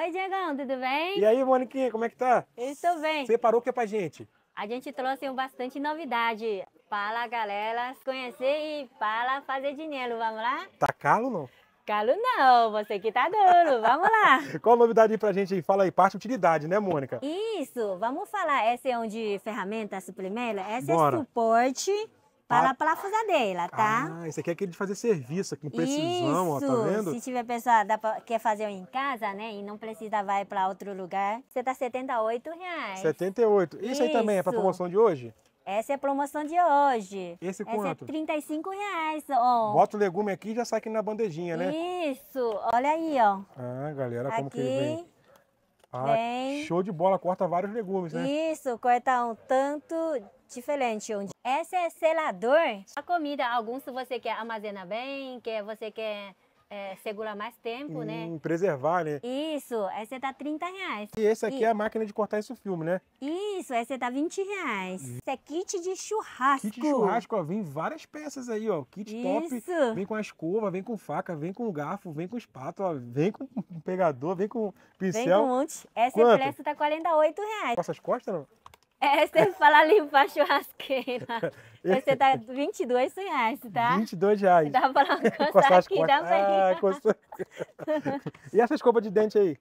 Oi, Diegão, tudo bem? E aí, Moniquinha, como é que tá? estou bem. Separou o que é pra gente? A gente trouxe bastante novidade Fala a galera conhecer e fala fazer dinheiro. Vamos lá? Tá calo não? Calo não, você que tá duro, vamos lá. Qual a novidade pra gente aí? Fala aí, parte utilidade, né, Mônica? Isso, vamos falar. Essa é onde ferramenta suplementa, essa é Bora. é suporte para a parafusadeira, tá? Ah, isso aqui é aquele de fazer serviço, com precisão, isso. ó, tá vendo? Se tiver pessoa dá pra, quer fazer em casa, né, e não precisa vai para outro lugar, você tá R$ 78. Reais. 78. Isso, isso aí também é para promoção de hoje? Essa é a promoção de hoje. Esse quanto? Essa é reais. Ó. Bota o legume aqui e já sai aqui na bandejinha, né? Isso. Olha aí, ó. Ah, galera, como aqui. que ele vem? Ah, vem. Show de bola, corta vários legumes, né? Isso, corta um tanto diferente. Onde... Essa é selador. A comida, alguns se você quer armazenar bem, que você quer é, segurar mais tempo, né? Hum, preservar, né? Isso, essa tá 30 reais. E esse aqui e... é a máquina de cortar esse filme, né? Isso, essa tá 20 reais. Isso é kit de churrasco. Kit de churrasco, ó, vem várias peças aí, ó. Kit Isso. top, vem com a escova, vem com faca, vem com garfo, vem com espátula, vem com pegador, vem com pincel. Vem com um monte. Essa Quanto? peça tá 48 reais. as costas, não? É, você fala limpar churrasqueira. Você tá 22 reais, tá? 22 reais. Dá pra alcançar aqui também. Ah, é, coçou... e essa escova de dente aí?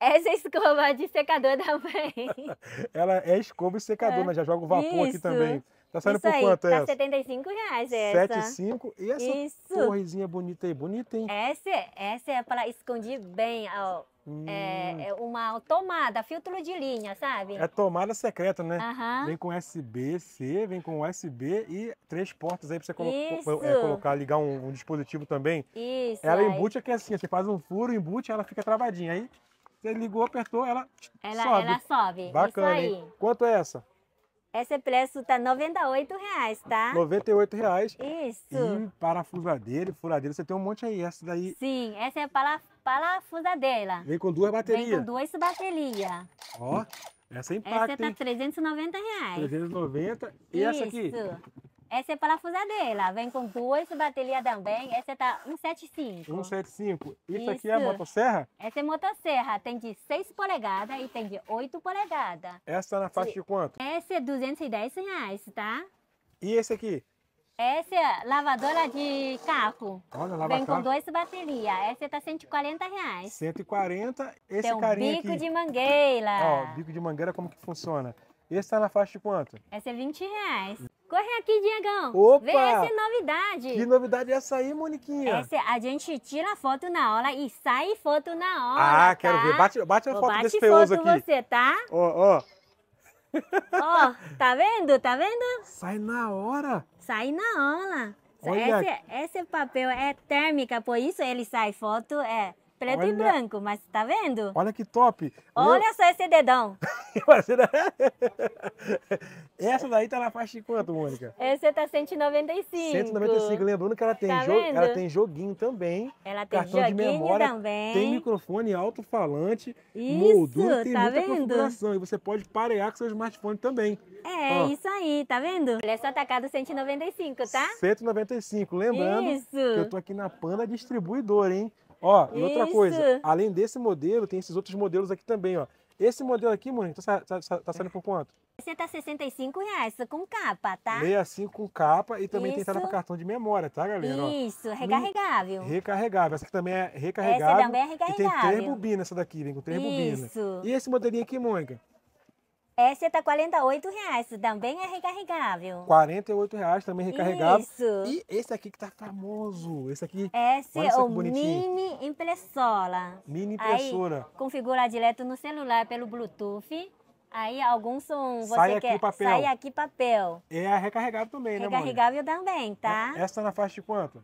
Essa escova de secador também. Ela é escova e secador, é. mas né? já joga o vapor Isso. aqui também. Tá saindo Isso por aí, quanto tá essa? 75 reais essa. 75 E essa Isso. torrezinha bonita aí, bonita, hein? Essa, é, essa é para esconder bem, ó. É, hum. É, é, uma tomada, filtro de linha, sabe? É tomada secreta, né? Uhum. Vem com USB-C, vem com USB e três portas aí pra você colo é, colocar, ligar um, um, dispositivo também. Isso. Ela é embute aqui assim, você faz um furo, embute, ela fica travadinha. Aí você ligou, apertou, ela, ela sobe. Ela sobe. Bacana. Quanto é essa? Esse preço tá R$ 98,00, tá? R$ 98,00. Isso. E parafusadeira, furadeira, você tem um monte aí. Essa daí... Sim, essa é para parafusadeira. Vem com duas baterias. Vem com duas baterias. Ó, essa é é impacta, Essa tá R$ 390,00. 390 e Isso. essa aqui? Isso. Essa é parafusadeira, vem com duas baterias também. Essa tá 175. 175. Isso, Isso. aqui é motosserra? Essa é motosserra, tem de 6 polegadas e tem de 8 polegadas. Essa é na faixa de quanto? Essa é 210 reais, tá? E esse aqui? Essa é lavadora de carro. Olha, lava Vem com dois baterias. Essa tá 140 reais. 140. Esse Tem um carinha bico aqui. de mangueira. Ó, bico de mangueira, como que funciona? Esse tá na faixa de quanto? Essa é 20 reais. Corre aqui, Diegão. Opa! Vê essa novidade. Que novidade é essa aí, Moniquinha? Essa a gente tira foto na hora e sai foto na hora, Ah, tá? quero ver. Bate, bate a foto bate desse feioso aqui. Bate foto você, tá? Ó, ó. Ó, tá vendo? Tá vendo? Sai na hora. Sai na aula. Olha. Esse, esse papel é térmica, por isso ele sai foto, é Preto Olha... e branco, mas tá vendo? Olha que top! Olha Meu... só esse dedão! Essa daí tá na faixa de quanto, Mônica? Essa tá 195. 195, lembrando que ela tem, tá jo... ela tem joguinho também. Ela tem cartão joguinho de memória, também. Tem microfone alto-falante, moldura, tem tá muita vendo? configuração. E você pode parear com seu smartphone também. É, isso aí, tá vendo? Preço atacado 195, tá? 195, tá? lembrando isso. que eu tô aqui na Panda Distribuidora, hein? Ó, e outra coisa, além desse modelo, tem esses outros modelos aqui também, ó. Esse modelo aqui, Mônica, tá, tá, tá, saindo por quanto? Você tá reais, com capa, tá? 65 com capa e também Isso. tem entrada para cartão de memória, tá, galera? Isso, recarregável. Recarregável. Essa aqui também é recarregável. Essa também é recarregável. E tem três bobinas essa daqui, vem com três Isso. bobinas. E esse modelinho aqui, Mônica? Essa está R$ reais, também é recarregável. R$ reais também recarregável. Isso. E esse aqui que está famoso, esse aqui. Esse é o mini impressora. Mini impressora. Aí, configura direto no celular pelo Bluetooth. Aí alguns são você sai aqui quer, papel. sai aqui papel. É recarregável também, recarregável né, Recarregável também, tá? Essa na faixa de quanto?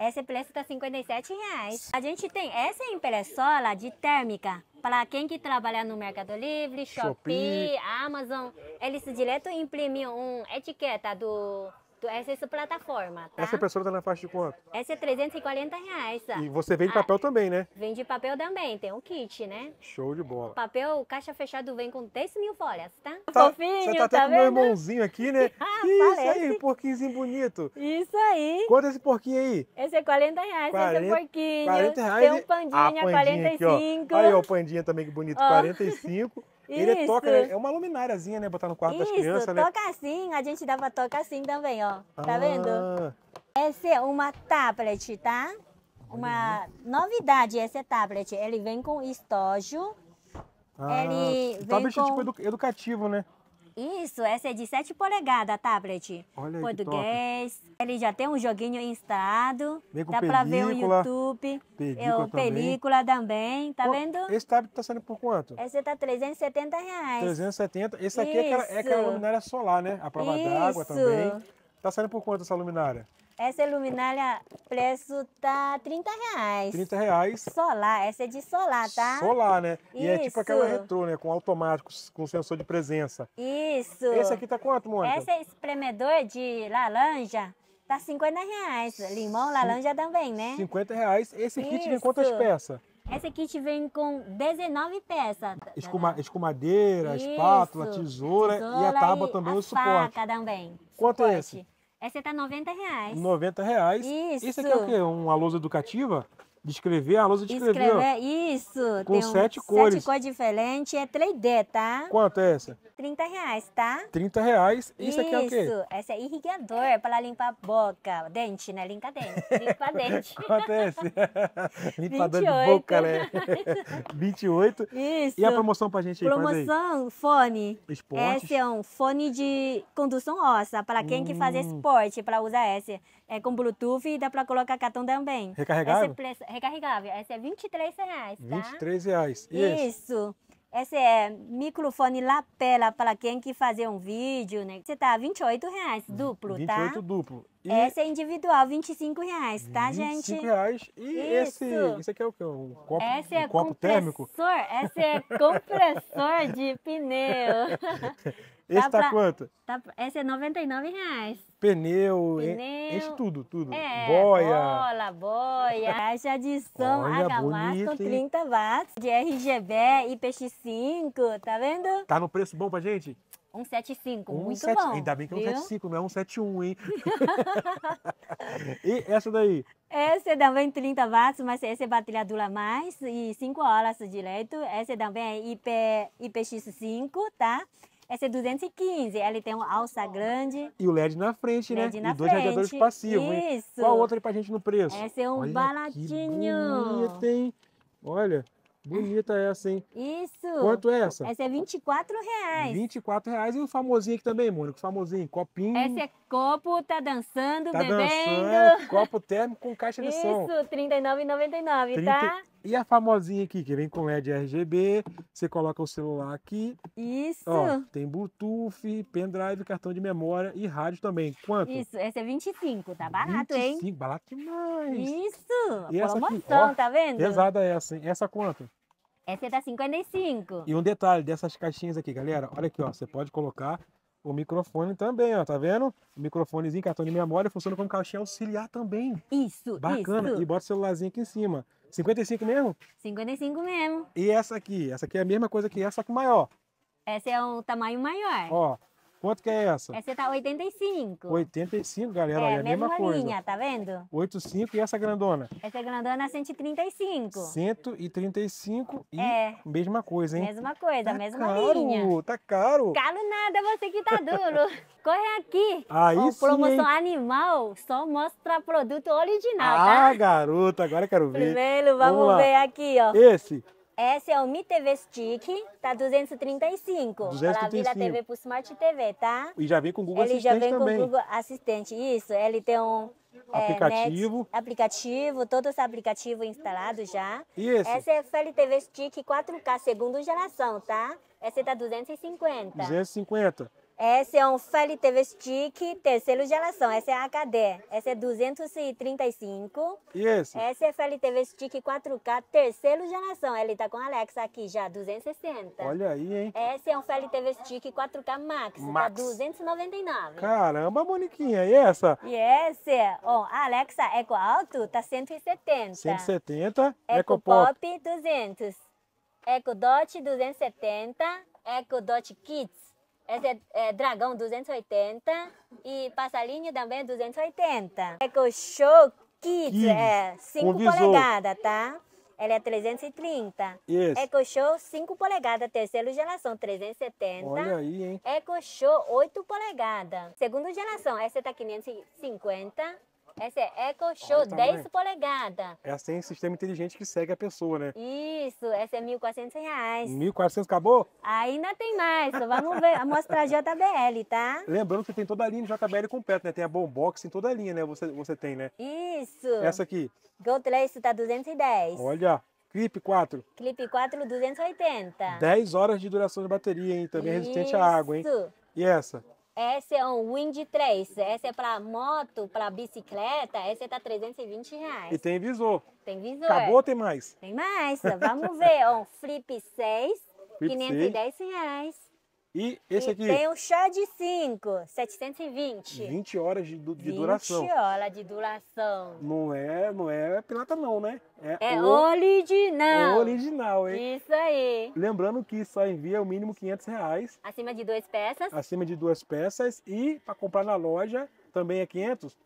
Esse preço tá 57 reais. A gente tem essa impressora de térmica. Para quem que trabalha no Mercado Livre, Shopee, Shopee. Amazon, eles direto imprimiam uma etiqueta do essa é a sua plataforma, tá? Essa impressora tá na faixa de quanto? Essa é 340 reais. E você vende ah, papel também, né? Vende papel também, tem um kit, né? Show de bola. O papel, caixa fechado vem com 10 mil folhas, tá? tá Fofinho, Você tá até tá com o meu irmãozinho aqui, né? ah, Isso parece. aí, porquinhozinho bonito. Isso aí. Quanto é esse porquinho aí? Esse é 40 reais, 40, esse é o porquinho. 40 reais. Tem um pandinha, ah, pandinha 45. Aqui, ó. Aí, o pandinha também, que bonito, ó. 45. Ele é toca, né? é uma lumináriazinha, né? Botar no quarto Isso, das crianças, né? toca assim, a gente dava toca assim também, ó. Tá ah. vendo? Essa é uma tablet, tá? Uma novidade essa é tablet. Ele vem com estojo Ah, ele vem tablet tipo, com... é tipo educativo, né? Isso, essa é de 7 polegadas, tablet. Olha aí Português. Ele já tem um joguinho instalado. Vem com Dá película, pra ver o YouTube. Película, eu, também. película também. Tá Pô, vendo? Esse tablet tá saindo por quanto? Esse tá 370 reais. 370. Esse aqui Isso. é aquela, é a luminária solar, né? A prova d'água também. Tá saindo por quanto essa luminária? Essa luminária, preço tá 30 reais. 30 reais. Solar, essa é de solar, tá? Solar, né? Isso. E é tipo aquela retrô, né? Com automático, com sensor de presença. Isso. Esse aqui tá quanto, Mônica? Esse é espremedor de laranja. Tá 50 reais. Limão, laranja também, né? 50 reais. Esse Isso. kit vem quantas peças? esse kit vem com 19 peças. Escuma, escumadeira, Isso. espátula, tesoura, tesoura, e a tábua e também, a o suporte. também. Quanto é suporte. é esse? Essa é tá 90 reais. 90 reais. Isso. Isso aqui é o quê? Uma lousa educativa? De escrever, a lousa de escrever. escrever isso. Com sete um, cores. Sete cores diferentes, é 3D, tá? Quanto é essa? 30 reais, tá? 30 reais. Isso, isso aqui é o quê? Isso, essa é irrigador, é para limpar a boca, dente, né? Limpa dente, limpa dente. Quanto é esse? Limpador de boca, né? 28. Isso. E a promoção pra gente Promoção, aí. fone. Esporte. Esse é um fone de condução óssea, para quem hum. que faz hum. esporte, para usar esse. É com Bluetooth e dá para colocar cartão também. Recarregável? recarregável. Essa é 23 reais, tá? 23 reais. E Isso. Esse? é microfone lapela para quem quer fazer um vídeo, né? Você tá 28 reais duplo, 28 tá? 28 duplo. E... Essa é individual, 25 reais, tá, 25 gente? 25 reais. E Isso. esse, esse aqui é o que? Um copo, esse é um é copo térmico? Essa é compressor de pneu. Esse tá, pra, quanto? Tá, esse é 99 reais. Pneu, Pneu enche tudo, tudo. É, boia. Bola, boia. Caixa de som Olha, Agamas com 30 watts. De RGB, IPX5, tá vendo? Tá no preço bom pra gente? 175, um muito 7... bom. Ainda bem que é 175, não é 171, hein? e essa daí? Essa é também 30 watts, mas essa é bateria dura mais e 5 horas direto. Essa também é IP, IPX5, tá? Essa é 215, ela tem uma alça grande. E o LED na frente, LED né? Na e dois frente. radiadores passivos. Isso. Hein? Qual outra aí pra gente no preço? Essa é um Olha baratinho. bonita, hein? Olha, bonita essa, hein? Isso. Quanto é essa? Essa é 24 reais. 24 reais. E o famosinho aqui também, Mônica? O famosinho, copinho. Essa é copo, tá dançando, tá bebendo. Dançando, copo térmico com caixa de Isso, som. Isso, 39,99, tá? E a famosinha aqui, que vem com LED RGB, você coloca o celular aqui. Isso. Ó, tem Bluetooth, pendrive, cartão de memória e rádio também. Quanto? Isso, essa é 25, tá barato, 25, hein? 25, barato demais. Isso, e essa promoção, aqui, ó, tá vendo? Pesada essa, hein? Essa quanto? Essa é da 55. E um detalhe dessas caixinhas aqui, galera, olha aqui, ó, você pode colocar o microfone também, ó, tá vendo? O microfonezinho, cartão de memória, funciona como caixinha auxiliar também. Isso, Bacana. Isso. E bota o celularzinho aqui em cima. 55 mesmo? 55 mesmo. E essa aqui? Essa aqui é a mesma coisa que essa, só que maior. Essa é o tamanho maior. Ó, Quanto que é essa? Essa tá 85. 85, galera. É, olha, é a mesma, mesma coisa. linha, tá vendo? 85 e essa grandona? Essa grandona é 135. 135 e é. mesma coisa, hein? Mesma coisa, tá mesma caro, linha. Tá caro. Caro nada, você que tá duro. Corre aqui. Aí Com sim, promoção hein? animal só mostra produto original, ah, tá? Ah, garota, agora quero ver. Primeiro, vamos, vamos ver aqui, ó. Esse essa é o Mi TV Stick, tá 235. 235. Para Vila TV pro Smart TV, tá? E já vem com o Google Ele Assistente também. Ele já vem também. com o Google Assistente, isso. Ele tem um é, aplicativo. É, net, aplicativo, todo esse aplicativo instalado já. Isso. esse? Essa é a FL TV Stick 4K segunda geração, tá? Essa tá 250. 250. Esse é um Feli TV Stick, terceiro geração. Essa é a HD. Essa é 235. E esse? Essa é Feli TV Stick 4K, terceiro geração. Ele tá com a Alexa aqui já, 260. Olha aí, hein? Esse é um Feli TV Stick 4K Max, Max. tá 299. Caramba, Moniquinha. E essa? E essa? Ó, a Alexa Eco Alto tá 170. 170. Eco, Eco Pop 200. Eco Dot 270. Eco Dot Kids esse é, é, dragão 280 e passarinho também 280. É que o show Kids, Kids. é 5 polegadas, tá? Ela é 330. Yes. Eco Show 5 polegadas, terceira geração 370. Olha aí, hein? Eco é Show 8 polegadas. Segunda geração, essa tá 550. Essa é Echo Show 10 polegadas. Essa tem um sistema inteligente que segue a pessoa, né? Isso, essa é R$ 1.400. Reais. 1.400 acabou? Ainda tem mais, então vamos ver, mostrar a JBL, tá? Lembrando que tem toda a linha de JBL completa, né? Tem a Bombox, em toda a linha, né? Você, você tem, né? Isso. Essa aqui. Gol 3 tá 210. Olha. Clip 4. Clip 4, 280. 10 horas de duração de bateria, hein? Também Isso. É resistente à água, hein? Isso. E essa? Essa é um Wind 3. Essa é pra moto, pra bicicleta. Essa tá 320 reais. E tem visor. Tem visor. Acabou ou tem mais? Tem mais. Vamos ver. Um Flip 6, Flip 510 6. reais. E esse e aqui? Tem um chá de 5, 720. 20 horas de, de 20 duração. 20 horas de duração. Não é, não é pirata não, né? É, é o... original. Original, hein? Isso aí. Lembrando que só envia o mínimo 500 reais. Acima de duas peças. Acima de duas peças e para comprar na loja também é 500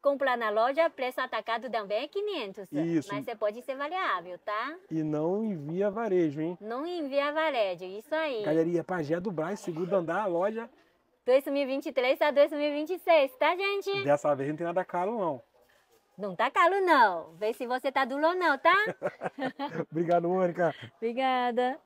comprar na loja, preço atacado também é 500. Isso. Mas você pode ser variável, tá? E não envia varejo, hein? Não envia varejo, isso aí. Galeria Pajé do Braz, segundo andar, a loja. 2023 a 2026, tá, gente? Dessa vez não tem nada caro, não. Não tá caro, não. Vê se você tá duro ou não, tá? Obrigado, Mônica. Obrigada.